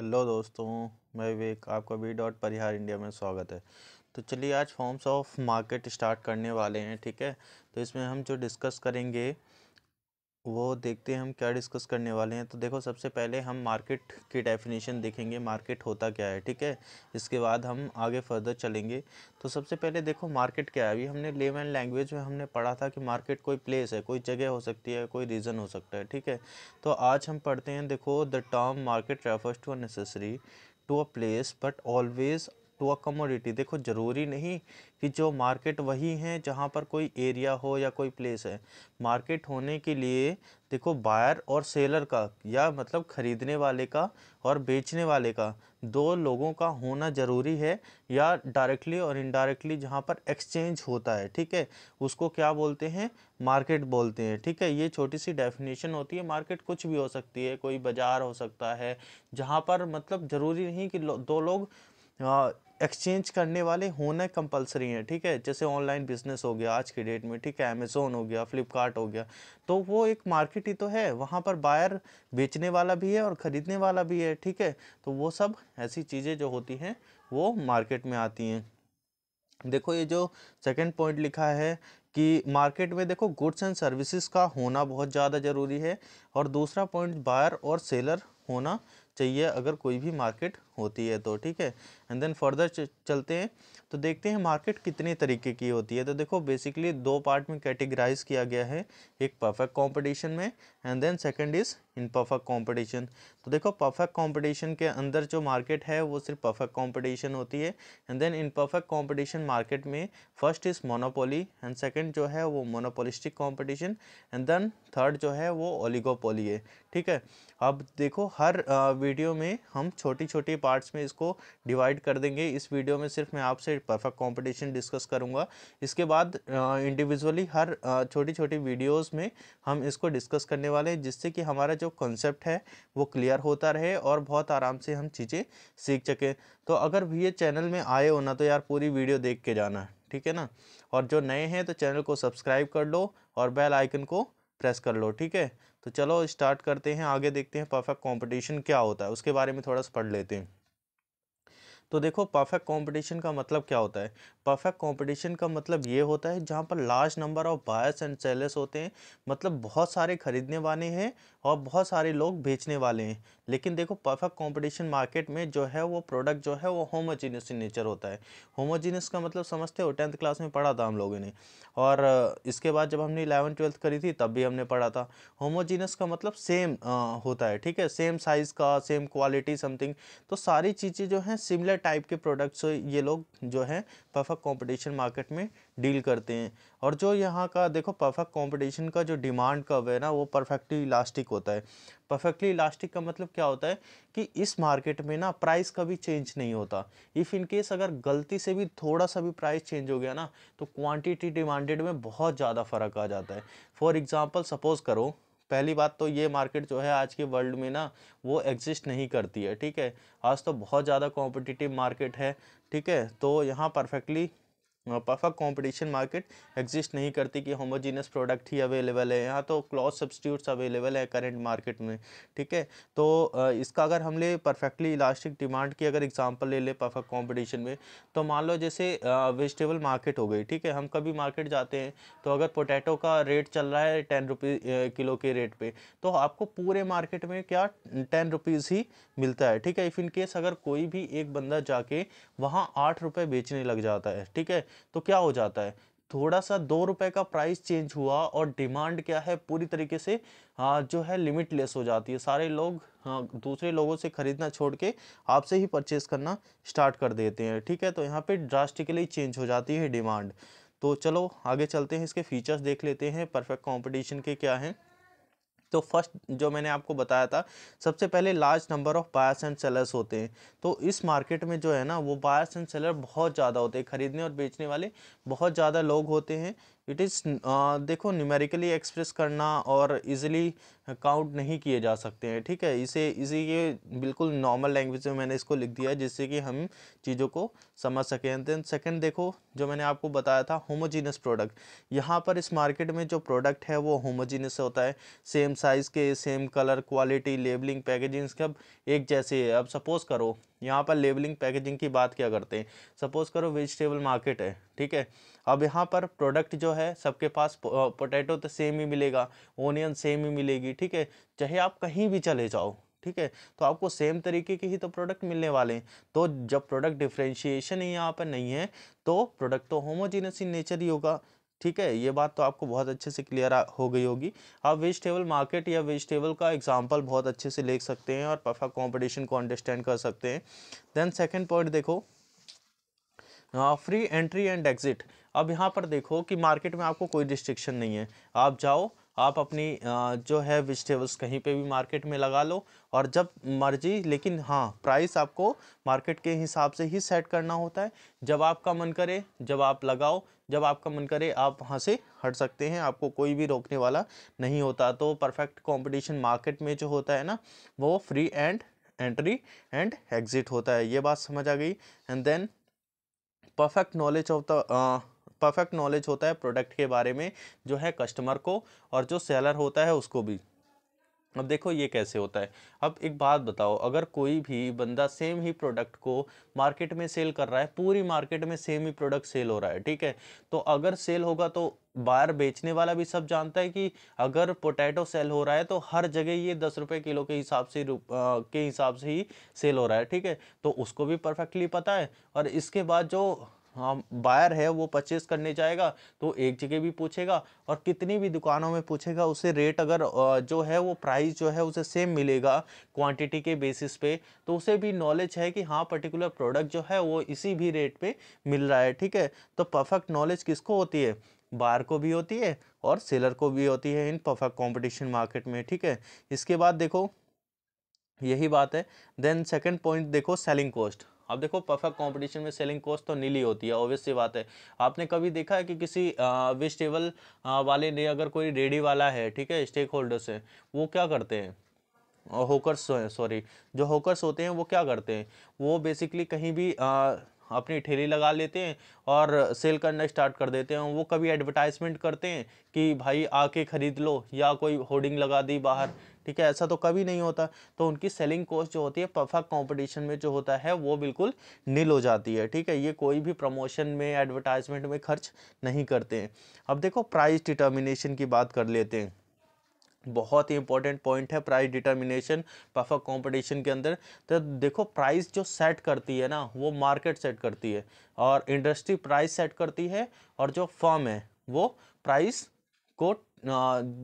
hello दोस्तों मैं विवेक आपका वी डॉट परिहार इंडिया में स्वागत है तो चलिए आज फॉर्म्स ऑफ मार्केट स्टार्ट करने वाले हैं ठीक है तो इसमें हम जो डिस्कस करेंगे वो देखते हैं हम क्या डिस्कस करने वाले हैं तो देखो सबसे पहले हम मार्केट की डेफिनेशन देखेंगे मार्केट होता क्या है ठीक है इसके बाद हम आगे फर्दर चलेंगे तो सबसे पहले देखो मार्केट क्या है अभी हमने लेवन लैंग्वेज में हमने पढ़ा था कि मार्केट कोई प्लेस है कोई जगह हो सकती है कोई रीज़न हो सकता है ठीक है तो आज हम पढ़ते हैं देखो the term market refers to a necessary to a place but always to a commodity देखो ज़रूरी नहीं कि जो मार्केट वही है जहाँ पर कोई एरिया हो या कोई प्लेस है मार्केट होने के लिए देखो बायर और सेलर का या मतलब ख़रीदने वाले का और बेचने वाले का दो लोगों का होना ज़रूरी है या डायरेक्टली और इनडायरेक्टली जहाँ पर एक्सचेंज होता है ठीक है उसको क्या बोलते हैं मार्केट बोलते हैं ठीक है ये छोटी सी डेफिनेशन होती है मार्केट कुछ भी हो सकती है कोई बाज़ार हो सकता है जहाँ पर मतलब ज़रूरी नहीं कि लो, दो लोग एक्सचेंज करने वाले होने कंपलसरी हैं ठीक है जैसे ऑनलाइन बिजनेस हो गया आज की डेट में ठीक है अमेज़ोन हो गया फ्लिपकार्ट हो गया तो वो एक मार्केट ही तो है वहाँ पर बायर बेचने वाला भी है और ख़रीदने वाला भी है ठीक है तो वो सब ऐसी चीज़ें जो होती हैं वो मार्केट में आती हैं देखो ये जो सेकेंड पॉइंट लिखा है कि मार्केट में देखो गुड्स एंड सर्विसेज का होना बहुत ज़्यादा ज़रूरी है और दूसरा पॉइंट बायर और सेलर होना चाहिए अगर कोई भी मार्केट होती है तो ठीक है एंड देन फर्दर चलते हैं तो देखते हैं मार्केट कितने तरीके की होती है तो देखो बेसिकली दो पार्ट में कैटेगराइज किया गया है एक परफेक्ट कंपटीशन में and then second is imperfect competition तो देखो परफेक्ट कंपटीशन के अंदर जो मार्केट है वो सिर्फ परफेक्ट कंपटीशन होती है and then imperfect competition market में first is monopoly and second जो है वो monopolistic competition and then third जो है वो ओलिगोपोली है ठीक है अब देखो हर वीडियो में हम छोटी छोटी पार्ट्स में इसको डिवाइड कर देंगे इस वीडियो में सिर्फ मैं आपसे परफेक्ट कॉम्पिटिशन डिस्कस करूँगा इसके बाद इंडिविजुअली हर छोटी छोटी वीडियोज़ में हम इसको डिस्कस करने वाले हैं जिससे कि हमारा जो कॉन्सेप्ट है वो क्लियर होता रहे और बहुत आराम से हम चीज़ें सीख सकें तो अगर भी ये चैनल में आए हो ना तो यार पूरी वीडियो देख के जाना है ठीक है ना और जो नए हैं तो चैनल को सब्सक्राइब कर लो और बेल आइकन को प्रेस कर लो ठीक है तो चलो स्टार्ट करते हैं आगे देखते हैं परफेक्ट कंपटीशन क्या होता है उसके बारे में थोड़ा सा पढ़ लेते हैं तो देखो परफेक्ट कंपटीशन का मतलब क्या होता है परफेक्ट कंपटीशन का मतलब ये होता है जहाँ पर large number of buyers and sellers होते हैं मतलब बहुत सारे खरीदने वाले हैं और बहुत सारे लोग बेचने वाले हैं लेकिन देखो परफेक्ट कंपटीशन मार्केट में जो है वो प्रोडक्ट जो है वो होमोजीनियस इन नेचर होता है होमोजीनियस का मतलब समझते हो टेंथ क्लास में पढ़ा था हम लोगों ने और इसके बाद जब हमने इलेवन ट्वेल्थ करी थी तब भी हमने पढ़ा था होमोजीनियस का मतलब सेम होता है ठीक है सेम साइज़ का सेम क्वालिटी समथिंग तो सारी चीज़ें जो हैं सिमिलर टाइप के प्रोडक्ट्स ये लोग जो हैं परफेक्ट कॉम्पिटिशन मार्केट में डील करते हैं और जो यहाँ का देखो परफेक्ट कॉम्पिटिशन का जो डिमांड कर्व है ना वो परफेक्टली इलास्टिक होता है परफेक्टली इलास्टिक का मतलब क्या होता है कि इस मार्केट में ना प्राइस कभी चेंज नहीं होता इफ़ इन केस अगर गलती से भी थोड़ा सा भी प्राइस चेंज हो गया ना तो क्वांटिटी डिमांडेड में बहुत ज़्यादा फ़र्क आ जाता है फॉर एग्ज़ाम्पल सपोज़ करो पहली बात तो ये मार्केट जो है आज के वर्ल्ड में ना वो एग्जिस्ट नहीं करती है ठीक है आज तो बहुत ज़्यादा कॉम्पिटिटिव मार्केट है ठीक है तो यहाँ perfectly perfect competition market exist नहीं करती कि होमोजीनियस प्रोडक्ट ही अवेलेबल है यहाँ तो क्लॉथ सब्सिट्यूट्स अवेलेबल है करंट मार्केट में ठीक है तो इसका अगर हम ले परफेक्टली इलास्टिक डिमांड की अगर एग्जांपल ले ले परफेक्ट कंपटीशन में तो मान लो जैसे वेजिटेबल मार्केट हो गई ठीक है हम कभी मार्केट जाते हैं तो अगर पोटैटो का रेट चल रहा है टेन रुपीज़ किलो के रेट पर तो आपको पूरे मार्केट में क्या टेन रुपीज़ ही मिलता है ठीक है इफ़ इन केस अगर कोई भी एक बंदा जाके वहाँ आठ रुपये बेचने लग जाता है ठीक है तो क्या हो जाता है थोड़ा सा दो रुपए का प्राइस चेंज हुआ और डिमांड क्या है पूरी तरीके से हाँ, जो है लिमिटलेस हो जाती है सारे लोग हाँ, दूसरे लोगों से ख़रीदना छोड़ के आपसे ही परचेस करना स्टार्ट कर देते हैं ठीक है तो यहाँ पे ड्रास्टिकली चेंज हो जाती है डिमांड तो चलो आगे चलते हैं इसके फीचर्स देख लेते हैं परफेक्ट कॉम्पिटिशन के क्या हैं तो फर्स्ट जो मैंने आपको बताया था सबसे पहले large number of buyers and sellers होते हैं तो इस मार्केट में जो है ना वो बायर्स एंड सेलर बहुत ज़्यादा होते हैं ख़रीदने और बेचने वाले बहुत ज़्यादा लोग होते हैं इट इज़ देखो न्यूमेरिकली एक्सप्रेस करना और इजीली काउंट नहीं किए जा सकते हैं ठीक है इसे इसी ये बिल्कुल नॉर्मल लैंग्वेज में मैंने इसको लिख दिया है जिससे कि हम चीज़ों को समझ सकें देन सेकंड देखो जो मैंने आपको बताया था होमोजीनस प्रोडक्ट यहाँ पर इस मार्केट में जो प्रोडक्ट है वो होमोजीनस होता है सेम साइज़ के same colour quality labelling packaging सब एक जैसे अब सपोज़ करो यहाँ पर लेबलिंग पैकेजिंग की बात क्या करते हैं सपोज़ करो वेजिटेबल मार्केट है ठीक है अब यहाँ पर प्रोडक्ट जो है सबके पास पोटैटो तो सेम ही मिलेगा ओनियन सेम ही मिलेगी ठीक है चाहे आप कहीं भी चले जाओ ठीक है तो आपको सेम तरीके के ही तो प्रोडक्ट मिलने वाले हैं तो जब प्रोडक्ट डिफ्रेंशिएशन ही यहाँ पर नहीं है तो प्रोडक्ट तो होमोजीनस इन नेचर ही होगा ठीक है ये बात तो आपको बहुत अच्छे से क्लियर हो गई होगी आप वेजिटेबल मार्केट या वेजिटेबल का एग्जाम्पल बहुत अच्छे से ले सकते हैं और परफेक्ट कॉम्पिटिशन को अंडरस्टैंड कर सकते हैं देन सेकेंड पॉइंट देखो फ्री एंट्री एंड एग्ज़िट अब यहाँ पर देखो कि मार्केट में आपको कोई रिस्ट्रिक्शन नहीं है आप जाओ आप अपनी जो है वेजिटेबल्स कहीं पे भी मार्केट में लगा लो और जब मर्जी लेकिन हाँ प्राइस आपको मार्केट के हिसाब से ही सेट करना होता है जब आपका मन करे जब आप लगाओ जब आपका मन करे आप वहाँ से हट सकते हैं आपको कोई भी रोकने वाला नहीं होता तो परफेक्ट कॉम्पिटिशन मार्केट में जो होता है ना वो free and entry and exit होता है ये बात समझ आ गई and then perfect knowledge of the perfect knowledge होता है प्रोडक्ट के बारे में जो है कस्टमर को और जो सेलर होता है उसको भी अब देखो ये कैसे होता है अब एक बात बताओ अगर कोई भी बंदा सेम ही प्रोडक्ट को मार्केट में सेल कर रहा है पूरी मार्केट में सेम ही प्रोडक्ट सेल हो रहा है ठीक है तो अगर सेल होगा तो बाहर बेचने वाला भी सब जानता है कि अगर पोटैटो सेल हो रहा है तो हर जगह ये दस रुपये किलो के हिसाब से आ, के हिसाब से ही सेल हो रहा है ठीक है तो उसको भी परफेक्टली पता है और इसके बाद जो हाँ बायर है वो परचेस करने जाएगा तो एक जगह भी पूछेगा और कितनी भी दुकानों में पूछेगा उसे रेट अगर जो है वो प्राइस जो है उसे सेम मिलेगा क्वांटिटी के बेसिस पे तो उसे भी नॉलेज है कि हाँ पर्टिकुलर प्रोडक्ट जो है वो इसी भी रेट पे मिल रहा है ठीक है तो परफेक्ट नॉलेज किसको होती है बार को भी होती है और सेलर को भी होती है इन परफेक्ट कॉम्पिटिशन मार्केट में ठीक है इसके बाद देखो यही बात है देन सेकेंड पॉइंट देखो सेलिंग कॉस्ट अब देखो परफेक्ट कंपटीशन में सेलिंग कॉस्ट तो नीली होती है ऑब्वियस सी बात है आपने कभी देखा है कि किसी वेजिटेबल वाले ने अगर कोई रेडी वाला है ठीक है स्टेक होल्डर से वो क्या करते हैं और होकर्स सॉरी जो होकर्स होते हैं वो क्या करते हैं वो बेसिकली कहीं भी आ, अपनी ठेली लगा लेते हैं और सेल करना स्टार्ट कर देते हैं वो कभी एडवर्टाइजमेंट करते हैं कि भाई आके ख़रीद लो या कोई होर्डिंग लगा दी बाहर ठीक है ऐसा तो कभी नहीं होता तो उनकी सेलिंग कॉस्ट जो होती है परफेक्ट कॉम्पिटिशन में जो होता है वो बिल्कुल नील हो जाती है ठीक है ये कोई भी प्रमोशन में एडवर्टाइजमेंट में खर्च नहीं करते हैं अब देखो प्राइस डिटर्मिनेशन की बात कर लेते हैं बहुत ही इंपॉर्टेंट पॉइंट है प्राइस डिटर्मिनेशन परफेक्ट कंपटीशन के अंदर तो देखो प्राइस जो सेट करती है ना वो मार्केट सेट करती है और इंडस्ट्री प्राइस सेट करती है और जो फर्म है वो प्राइस को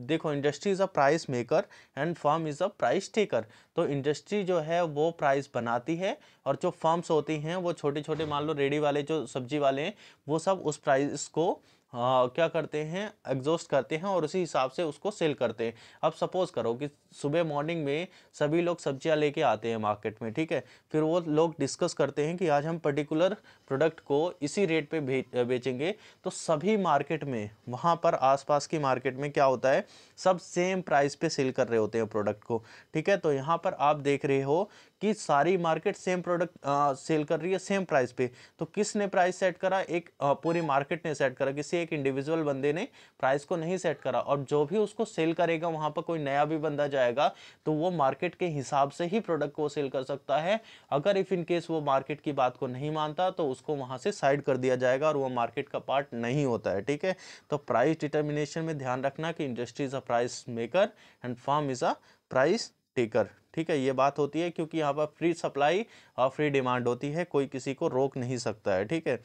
देखो industry is a price maker and firm is a price taker तो इंडस्ट्री जो है वो प्राइस बनाती है और जो फर्म्स होती हैं वो छोटे छोटे मान लो रेडी वाले जो सब्जी वाले हैं वो सब उस प्राइस को हाँ क्या करते हैं एग्जॉस्ट करते हैं और उसी हिसाब से उसको सेल करते हैं अब सपोज़ करो कि सुबह मॉर्निंग में सभी लोग सब्जियां लेके आते हैं मार्केट में ठीक है फिर वो लोग डिस्कस करते हैं कि आज हम पर्टिकुलर प्रोडक्ट को इसी रेट पे बेचेंगे तो सभी मार्केट में वहाँ पर आसपास की मार्केट में क्या होता है सब सेम प्राइस पर सेल कर रहे होते हैं प्रोडक्ट को ठीक है तो यहाँ पर आप देख रहे हो कि सारी मार्केट सेम प्रोडक्ट सेल कर रही है सेम प्राइस पे तो किसने प्राइस सेट करा एक पूरी मार्केट ने सेट करा किसी एक इंडिविजुअल बंदे ने प्राइस को नहीं सेट करा और जो भी उसको सेल करेगा वहाँ पर कोई नया भी बंदा जाएगा तो वो मार्केट के हिसाब से ही प्रोडक्ट को सेल कर सकता है अगर इफ़ इनकेस वो मार्केट की बात को नहीं मानता तो उसको वहाँ से साइड कर दिया जाएगा और वो मार्केट का पार्ट नहीं होता है ठीक है तो प्राइस डिटर्मिनेशन में ध्यान रखना कि industry is a price maker and firm is a price taker ठीक है ये बात होती है क्योंकि यहाँ पर फ्री सप्लाई और फ्री डिमांड होती है कोई किसी को रोक नहीं सकता है ठीक है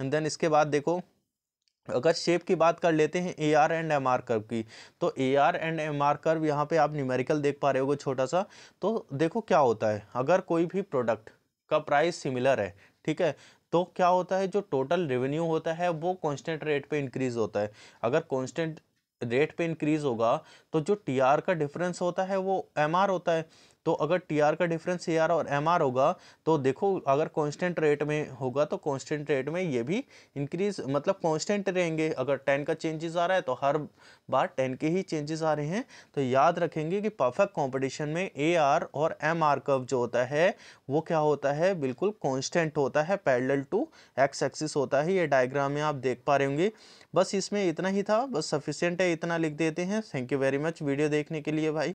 एंड देन इसके बाद देखो अगर शेप की बात कर लेते हैं A R and M R curve की तो A R and M R curve यहाँ पे आप न्यूमेरिकल देख पा रहे हो छोटा सा तो देखो क्या होता है अगर कोई भी प्रोडक्ट का प्राइस सिमिलर है ठीक है तो क्या होता है जो टोटल रेवेन्यू होता है वो कांस्टेंट रेट पे इंक्रीज़ होता है अगर कांस्टेंट रेट पे इंक्रीज़ होगा तो जो टीआर का डिफरेंस होता है वो एमआर होता है तो अगर टी आर का डिफरेंस ए आर और एम आर होगा तो देखो अगर कांस्टेंट रेट में होगा तो कांस्टेंट रेट में ये भी इंक्रीज मतलब कांस्टेंट रहेंगे अगर टेन का चेंजेस आ रहा है तो हर बार टेन के ही चेंजेस आ रहे हैं तो याद रखेंगे कि परफेक्ट कॉम्पिटिशन में ए आर और एम आर कर्व जो होता है वो क्या होता है बिल्कुल कॉन्स्टेंट होता है पैरल टू एक्स एक्सिस होता है ये डायग्राम में आप देख पा रहे होंगे बस इसमें इतना ही था बस सफिशियंट है इतना लिख देते हैं thank you very much video देखने के लिए भाई